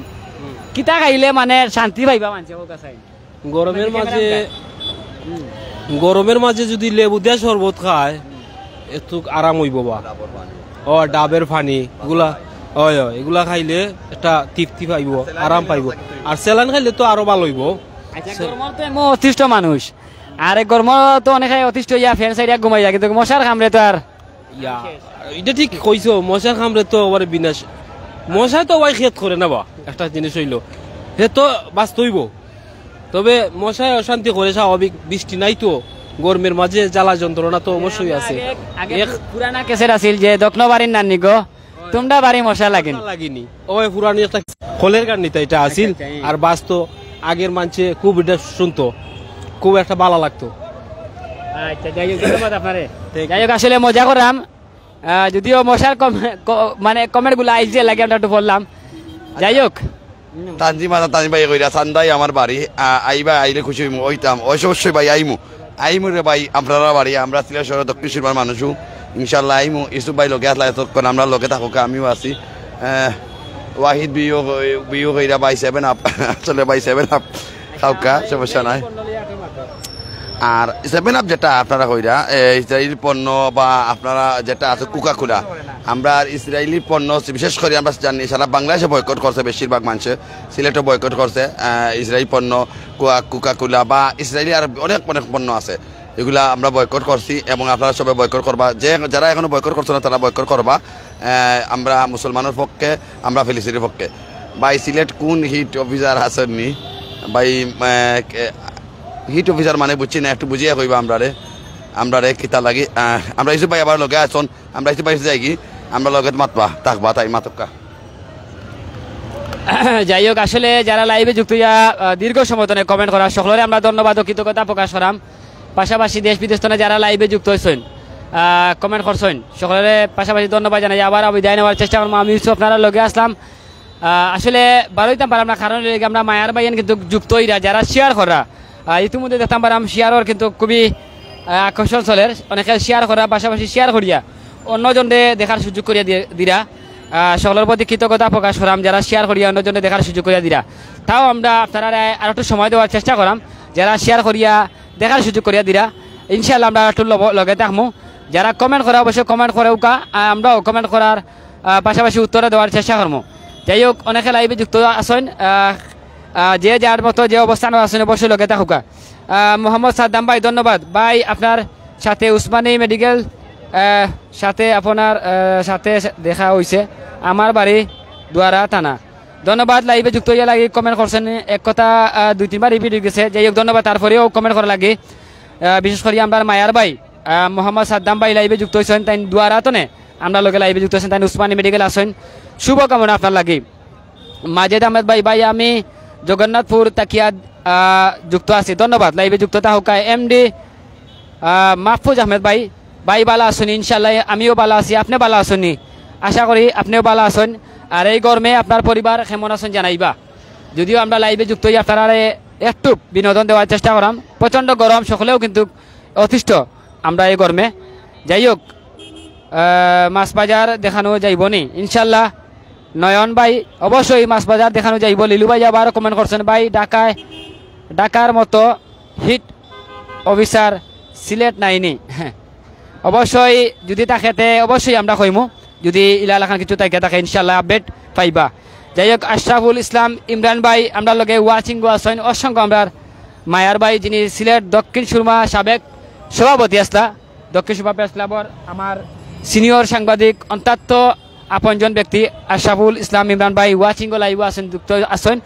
কিতা খাইলে মানে শান্তি পাইবা মানছে গরমের মানে মাঝে গরমের মাঝে যদি লেবু দিয়া শরবত খায় একটু আরাম হইব বা ও ডাবের পানি গুলা হয় হয় এগুলা খাইলে একটা তৃপ্তি পাইব আরাম পাইব আর সেলান খাইলে তো আরো ভালো হইব আচ্ছা, অতিষ্ঠ মানুষ আর গরম তো অনেক অতিষ্ঠ ইয়া ফ্যান সাইডে ঘুমাই যায় কিন্তু মশার খামড়ে তো আর এটা ঠিক কইছো মশার খামড়ে তো আবার বিনাশ মশা তো ওয়াই খেত করে না বা একটা জিনিস হইলো সে তো বাস্তইব তবে মশায় অশান্তি করে স্বাভাবিক বৃষ্টি নাই তো গরমের মাঝে জ্বালা যন্ত্রণা তো অবশ্যই আছে পুরানা কেসের আছিল যে দক্ষিণ বাড়ির নানি গো তোমরা বাড়ি মশা লাগেনি লাগেনি ওই পুরানি একটা কলের গান নিতে এটা আসিল আচ্ছা, আচ্ছা, আর বাস তো আগের মানছে খুব এটা শুনতো খুব একটা ভালো লাগতো আচ্ছা, আসলে মজা করলাম যদিও মশার মানে লাগে আমরা একটু বললাম যাই হোক তানজি মাতা তানজি ভাই কইরা সান্দাই আমার বাড়ি আইবা আইলে খুশি হইমু ওইতাম অবশ্যই ভাই আইমু আইমু রে ভাই আপনারা বাড়ি আমরা সিলেশ্বর দক্ষিণ শিল্পার মানুষ ইনশাল্লাহ আইমু ইস্যু ভাই লোকে আসলে এতক্ষণ আমরা লোকে থাকুক আমিও আছি ওয়াহিদ বিও বিও হইরা বাই সেভেন আপ আসলে বাই সেভেন আপ খাওকা সমস্যা নাই আর সেভেন আপ যেটা আপনারা হইরা ইসরায়েলি পণ্য বা আপনারা যেটা আছে কুকা খুলা আমরা ইসরায়েলি পণ্য বিশেষ করে আমরা জানি সারা বাংলাদেশে বয়কট করছে বেশিরভাগ মানুষে সিলেটও বয়কট করছে ইসরায়েলি পণ্য কুকা খুলা বা ইসরায়েলি আর অনেক অনেক পণ্য আছে এগুলা আমরা বয়কট করছি এবং আপনারা সবাই বয়কট করবা যে যারা এখনও বয়কট করছো না তারা বয়কট করবা আমরা মুসলমানের পক্ষে আমরা ফিলিস্তিনের পক্ষে ভাই সিলেট কোন হিট অফিসার আসেননি ভাই হিট অফিসার মানে বুঝছি না একটু বুঝিয়ে কইবা আমরা রে আমরা রে কিতা লাগি আমরা ইসু ভাই আবার লগে আসুন আমরা ইসু ভাই যাই কি আমরা লগে মাতবা তাকবা তাই মাতকা যাই হোক আসলে যারা লাইভে যুক্ত দীর্ঘ সমর্থনে কমেন্ট করার সকলের আমরা ধন্যবাদ ও কৃতজ্ঞতা প্রকাশ করাম পাশাপাশি দেশ বিদেশ তনে যারা লাইভে যুক্ত হয়েছেন কমেন্ট করছেন সকলের পাশাপাশি ধন্যবাদ জানাই আবার বিদায় নেওয়ার চেষ্টা করবো আমি আপনারা লগে আসলাম আসলে বারোইতাম পারলাম না কারণ আমরা মায়ার বাইন কিন্তু যুক্ত হইরা যারা শেয়ার করা ইতিমধ্যে দেখতাম পারাম শেয়ারর কিন্তু খুবই আকর্ষণ চলের অনেকে শেয়ার করা পাশাপাশি শেয়ার করিয়া অন্যজনদের দেখার সুযোগ করিয়া দিরা সকলের প্রতি কৃতজ্ঞতা প্রকাশ করাম যারা শেয়ার করিয়া অন্যজনে দেখার সুযোগ করিয়া দিরা তাও আমরা আপনারা আর একটু সময় দেওয়ার চেষ্টা করাম যারা শেয়ার করিয়া দেখার সুযোগ করিয়া দিরা ইনশাল্লাহ আমরা একটু লগে থাকবো যারা কমেন্ট করে অবশ্যই কমেন্ট করে উকা আমরাও কমেন্ট করার পাশাপাশি উত্তরে দেওয়ার চেষ্টা করবো যাই হোক অনেকে লাইভে যুক্ত আসেন যে যার মতো যে অবস্থান আসেন অবশ্যই লগে থাকুকা মোহাম্মদ সাদ্দাম ভাই ধন্যবাদ ভাই আপনার সাথে উসমানী মেডিকেল সাথে আপনার সাথে দেখা হয়েছে আমার বাড়ি দুয়ারা থানা ধন্যবাদ লাইভে যুক্ত হইয়া লাগে কমেন্ট করছেন এক কথা দুই তিনবার রিপিট হয়ে গেছে যাই হোক ধন্যবাদ তারপরেও কমেন্ট করা লাগে বিশেষ করে আমরা মায়ার ভাই মোহাম্মদ সাদ্দাম ভাই লাইভে যুক্ত হয়েছেন তাই আতনে আমরা লোকের লাইভে যুক্ত হয়েছেন তাই উসমানী মেডিকেল আসেন শুভকামনা আপনার লাগে মাজেদ আহমেদ ভাই ভাই আমি জগন্নাথপুর তাকিয়া যুক্ত আছি ধন্যবাদ লাইভে যুক্ত থাকা এম ডি মাহফুজ আহমেদ ভাই ভাই বালা আসুন ইনশাল্লাহ আমিও বালা আছি আপনি বালা আসনি আশা করি আপনিও বালা আসুন আর এই গরমে আপনার পরিবার কেমন আছেন জানাইবা যদিও আমরা লাইভে যুক্ত হই আপনারা একটু বিনোদন দেওয়ার চেষ্টা করাম প্রচণ্ড গরম সকলেও কিন্তু অতিষ্ঠ আমরা এই গরমে যাই হোক মাছ বাজার দেখানো যাইব নি ইনশাল্লাহ নয়ন ভাই অবশ্যই মাছ বাজার দেখানো যাইব লিলু ভাই আবার কমেন্ট করছেন ভাই ডাকায় ডাকার মতো হিট অফিসার সিলেট নাইনি হ্যাঁ, অবশ্যই যদি তাকে অবশ্যই আমরা কইমু যদি ইলালাখান কিছু তাইকে থাকে ইনশাল্লাহ আপডেট পাইবা যাই হোক আশরাফুল ইসলাম ইমরান ভাই আমরা লগে ওয়াচিং আছেন অসংখ্য আমরা মায়ার ভাই যিনি সিলেট দক্ষিণ সুরমা সাবেক সভাপতি আসলা দক্ষিণ সুরমা প্রেস ক্লাবর আমার সিনিয়র সাংবাদিক অন্তাত্ত আপনজন ব্যক্তি আশরাফুল ইসলাম ইমরান ভাই ওয়াচিং লাইভ আছেন যুক্ত আছেন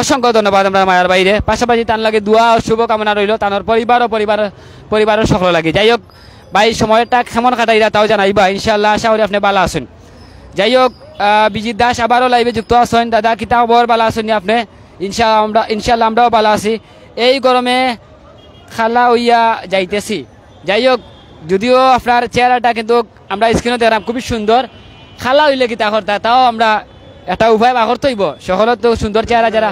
অসংখ্য ধন্যবাদ আমরা মায়ার বাইরে পাশাপাশি তার লাগে দোয়া ও শুভকামনা রইল তানোর পরিবার ও পরিবার পরিবারের সকল লাগে যাই হোক ভাই সময়টা কেমন কাটাইরা তাও জানাইবা ইনশাল্লাহ আশা করি আপনি ভালো আসুন যাই হোক বিজিত দাস আবারও লাইভে যুক্ত আছেন দাদা কিতাও বর ভালো আসুন আপনি ইনশা আমরা ইনশাল্লাহ আমরাও ভালো আছি এই গরমে খালা হইয়া যাইতেছি যাই হোক যদিও আপনার চেহারাটা কিন্তু আমরা স্ক্রিনে দেখলাম খুবই সুন্দর খালা হইলে কিতা তাহর তাও আমরা এটা উপায় বাহর তৈব তো সুন্দর চেহারা যারা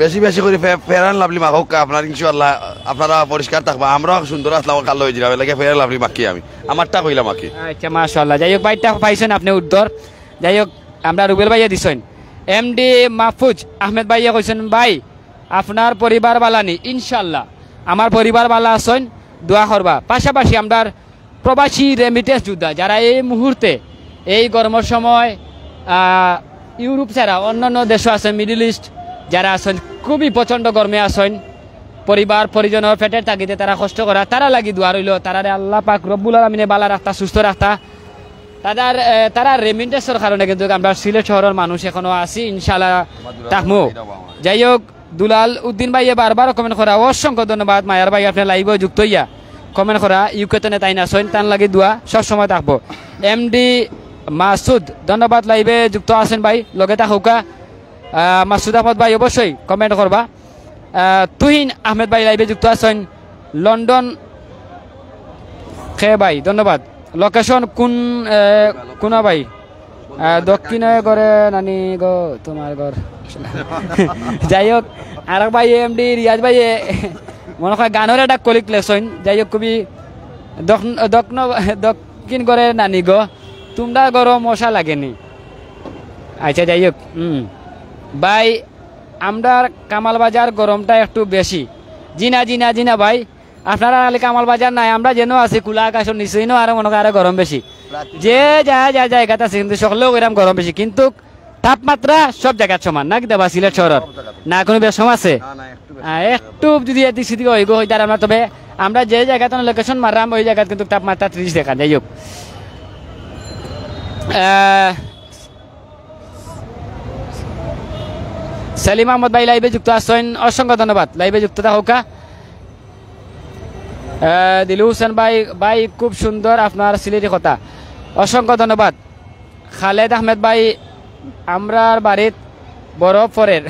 বেশি বেশি করে ফেরান লাভলি মাখক আপনার ইনশাল্লাহ আপনারা পরিষ্কার থাকবা আমরাও সুন্দর আসলাম কালো হয়ে যাবে লাগে ফেরান লাভলি মাখি আমি আমারটা কইলাম মাখি আচ্ছা মাশাল্লাহ যাই হোক বাইকটা পাইছেন আপনি উদ্দর যাই হোক আমরা রুবেল ভাইয়া দিছেন এম ডি মাহফুজ আহমেদ ভাইয়া কইছেন ভাই আপনার পরিবার বালানি ইনশাল্লাহ আমার পরিবার বালা আছেন দোয়া করবা পাশাপাশি আমরা প্রবাসী রেমিটেন্স যোদ্ধা যারা এই মুহূর্তে এই গরমের সময় ইউরোপ ছাড়া অন্যান্য দেশও আছে মিডিল ইস্ট যারা আছেন খুবই প্রচন্ড গরমে আছেন পরিবার পরিজন পেটের তাগিতে তারা কষ্ট করা তারা লাগি দোয়া রইল তারা আল্লাহ পাক রব্বুল আলমিনে বালা রাখতা সুস্থ রাখতা তাদের তারা রেমিন্টেসের কারণে কিন্তু আমরা সিলেট শহরের মানুষ এখনো আছি ইনশাল্লাহ তাহমু যাই হোক দুলাল উদ্দিন ভাইয়ে বারবার কমেন্ট করা অসংখ্য ধন্যবাদ মায়ার ভাই আপনার লাইভ যুক্ত হইয়া কমেন্ট করা ইউকেতনে তাই না সৈন তান লাগি দোয়া সবসময় থাকবো এম ডি মাসুদ ধন্যবাদ লাইভে যুক্ত আছেন ভাই লগে থাকুকা মাসুদ আহমদ ভাই অবশ্যই কমেন্ট করবা তুহিন আহমেদ ভাই লাইভে যুক্ত আছেন লন্ডন খে হ্যাঁ ভাই ধন্যবাদ লোকেশন কোন কোনা ভাই দক্ষিণে গড়ে নানি গো তোমার ঘর যাই হোক আর ভাই ডি রিয়াজ ভাই মনে হয় গানের একটা কলিক লেসন যাই হোক কবি দক্ষিণ দক্ষিণ গড়ে নানি গো তোমরা গরম মশা লাগেনি আচ্ছা যাই হোক হুম ভাই আমরা কামাল বাজার গরমটা একটু বেশি জিনা জিনা জিনা ভাই আপনারা আলি কামাল বাজার নাই আমরা যেন আছি কুলা আকাশ নিশ্চয়ই আর মনে আরো গরম বেশি যে যা যা জায়গাতে আছে কিন্তু সকলেও এরকম গরম বেশি কিন্তু তাপমাত্রা সব জায়গার সমান না দেবা সিলেট শহরের না কোনো বেশম আছে একটু যদি এদিক সেদিকে হয়ে গো আমরা তবে আমরা যে জায়গাতে লোকেশন মারলাম ওই জায়গায় কিন্তু তাপমাত্রা ত্রিশ দেখা যাই হোক সেলিম আহমদ ভাই লাইভে যুক্ত আসছেন অসংখ্য ধন্যবাদ লাইভে যুক্ত থাকা হ্যাঁ। দিলু হুসেন ভাই ভাই খুব সুন্দর আপনার সিলেটি কথা অসংখ্য ধন্যবাদ খালেদ আহমেদ ভাই আমরার বাড়িত বরফরের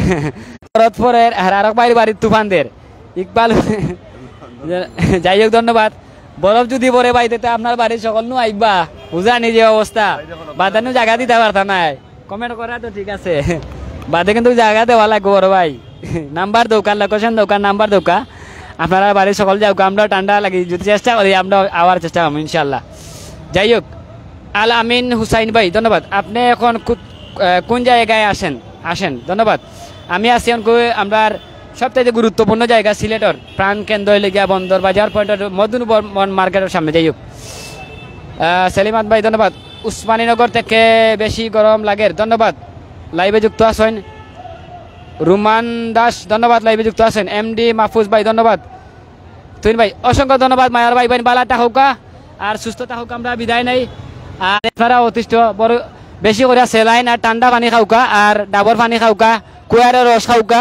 বরফরের হারারক ভাইয়ের বাড়ির তুফানদের ইকবাল যাই হোক ধন্যবাদ বরফ যদি পরে ভাই তেতে আপনার বাড়ির সকল নু আইবা বুঝা নিজে অবস্থা বাদানো জায়গা দিতে পারতা নাই কমেন্ট করা তো ঠিক আছে বাদে কিন্তু জায়গা দেওয়া লাগবে বড় ভাই নাম্বার দোকান লোকেশন দোকান নাম্বার দৌকা আপনারা বাড়ির সকল যাও আমরা ঠান্ডা লাগি যদি চেষ্টা করি আমরা আওয়ার চেষ্টা করবো ইনশাল্লাহ যাই হোক আল আমিন হুসাইন ভাই ধন্যবাদ আপনি এখন কোন জায়গায় আসেন আসেন ধন্যবাদ আমি আছি এখন আমরা সবথেকে গুরুত্বপূর্ণ জায়গা সিলেটর কেন্দ্র লেগিয়া বন্দর বাজার পয়েন্টের মদন মার্কেটের সামনে যাই হোক সেলিমাত ভাই ধন্যবাদ উসমানীনগর থেকে বেশি গরম লাগে ধন্যবাদ লাইভে যুক্ত আছেন রুমান দাস ধন্যবাদ লাইভে যুক্ত আছেন এম ডি মাহফুজ ভাই ধন্যবাদ তুইন ভাই অসংখ্য ধন্যবাদ মায়ার ভাই বোন বালাটা হোকা আর সুস্থতা হোক আমরা বিদায় নেই আর এছাড়া অতিষ্ঠ বড় বেশি করে সেলাইন আর ঠান্ডা পানি খাওকা আর ডাবর পানি খাওকা কুয়ার রস খাওকা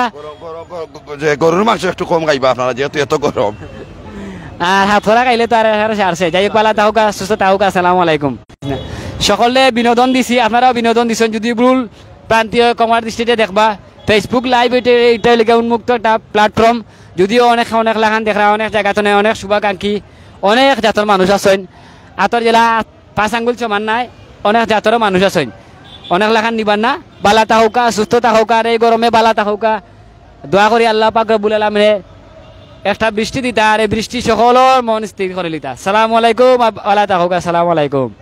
গরুর মাংস একটু কম খাইবা আপনারা যেহেতু এত গরম আর খাইলে তো আর সারছে যাই হোক বালা তাহকা সুস্থ তাহকা আলাইকুম সকলে বিনোদন দিছি আপনারাও বিনোদন দিছেন যদি ভুল প্রান্তীয় কমার দৃষ্টিতে দেখবা ফেসবুক লাইভ এটা এটা উন্মুক্ত একটা প্ল্যাটফর্ম যদিও অনেক অনেক লাখান দেখা অনেক জায়গাতনে অনেক শুভাকাঙ্ক্ষী অনেক জাতর মানুষ আছেন আতর জেলা পাঁচ আঙ্গুল সমান নাই অনেক জাতরও মানুষ আছেন অনেক লাখান নিবার না বালা তাহকা সুস্থ তাহকা আর এই গরমে বালা তাহকা দোয়া করি আল্লাহ পাক বুলালাম রে একটা বৃষ্টি দিতা আর এই বৃষ্টি সকলের মন স্থির করে দিতা সালাম আলাইকুম আল্লাহ তাহকা সালাম আলাইকুম